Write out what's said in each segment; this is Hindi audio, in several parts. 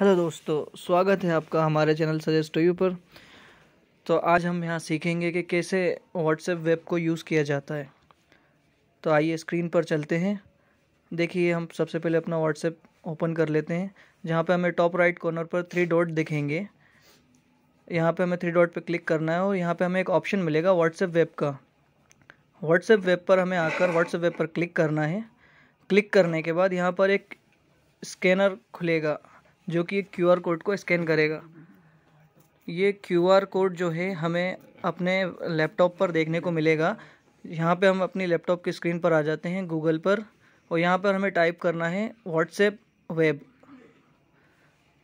हेलो दोस्तों स्वागत है आपका हमारे चैनल सजेस्ट यू पर तो आज हम यहाँ सीखेंगे कि कैसे व्हाट्सएप वेब को यूज़ किया जाता है तो आइए स्क्रीन पर चलते हैं देखिए हम सबसे पहले अपना व्हाट्सएप ओपन कर लेते हैं जहाँ पे हमें टॉप राइट कॉर्नर पर थ्री डॉट दिखेंगे यहाँ पे हमें थ्री डॉट पर क्लिक करना है और यहाँ पर हमें एक ऑप्शन मिलेगा व्हाट्सएप वेब का व्हाट्सएप वेब पर हमें आकर व्हाट्सएप वेब पर क्लिक करना है क्लिक करने के बाद यहाँ पर एक स्कैनर खुलेगा जो कि क्यू आर कोड को स्कैन करेगा ये क्यू आर कोड जो है हमें अपने लैपटॉप पर देखने को मिलेगा यहाँ पे हम अपनी लैपटॉप की स्क्रीन पर आ जाते हैं गूगल पर और यहाँ पर हमें टाइप करना है व्हाट्सएप वेब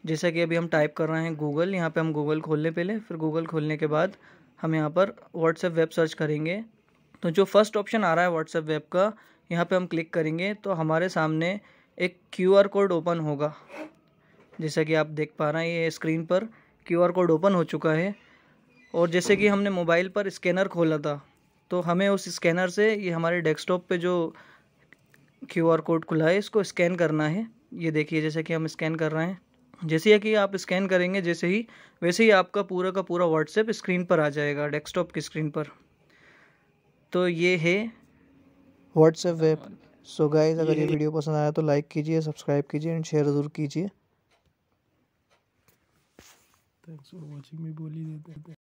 जैसा कि अभी हम टाइप कर रहे हैं गूगल यहाँ पे हम गूगल खोलने पहले फिर गूगल खोलने के बाद हम यहाँ पर व्हाट्सएप वेब सर्च करेंगे तो जो फर्स्ट ऑप्शन आ रहा है व्हाट्सएप वेब का यहाँ पे हम क्लिक करेंगे तो हमारे सामने एक क्यू आर कोड ओपन होगा जैसा कि आप देख पा रहे हैं ये स्क्रीन पर क्यूआर कोड ओपन हो चुका है और जैसे कि हमने मोबाइल पर स्कैनर खोला था तो हमें उस स्कैनर से ये हमारे डेस्कटॉप पे जो क्यूआर कोड खुला है इसको स्कैन करना है ये देखिए जैसे कि हम स्कैन कर रहे हैं जैसे है कि आप स्कैन करेंगे जैसे ही वैसे ही आपका पूरा का पूरा व्हाट्सएप स्क्रीन पर आ जाएगा डेस्कटॉप की स्क्रीन पर तो ये है व्हाट्सएप वेब सो गाइज अगर ये वीडियो पसंद आया तो लाइक कीजिए सब्सक्राइब कीजिए एंड शेयर ज़रूर कीजिए थैंक्स फॉर वॉचिंग में बोल ही देते हैं